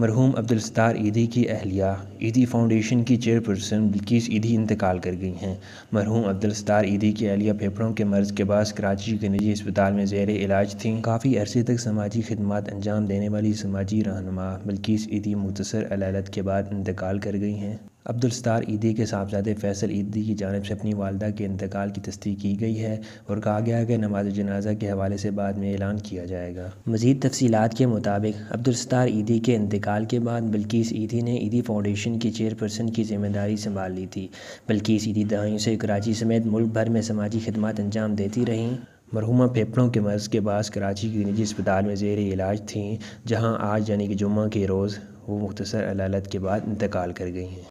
मरहूम अब्दुलस्तार ईदी की अहलिया ईदी फाउंडेशन की चेयरपर्सन बिल्किस ईदी इंतकाल कर गई हैं मरहूम अब्दुलस्तार ईदी की अहलिया फेफड़ों के मर्ज़ के बाद कराची के निजी अस्पताल में जेर इलाज थीं काफ़ी अरसे तक समाजी खदमात अंजाम देने वाली समाजी रहनमा बिल्किस ईदी मुतसर अलालत के बाद इंतकाल कर गई हैं अब्दुलस्तार ईदी के साहबजादे फैसल ईदी की जानब से अपनी वालदा के इंतकाल की तस्दीक की गई है और कहा गया है कि नमाज जनाजा के हवाले से बाद में ऐलान किया जाएगा मजीद तफसीत के मुताबिक अब्दुलस्तार ईदी के इंतकाल के बाद बल्किस ईदी ने ईदी फाउंडेशन की चेयरपर्सन की जिम्मेदारी संभाल ली थी बल्किस ईदी दहाइयों से कराची समेत मुल्क भर में समाजी खदमत अंजाम देती रहीं मरहुमा फेफड़ों के मर्ज़ के बाद कराची के निजी अस्पताल में जेर इलाज थी जहाँ आज यानी कि जुम्मे के रोज़ वो मुख्तर अलालत के बाद इंतकाल कर गई हैं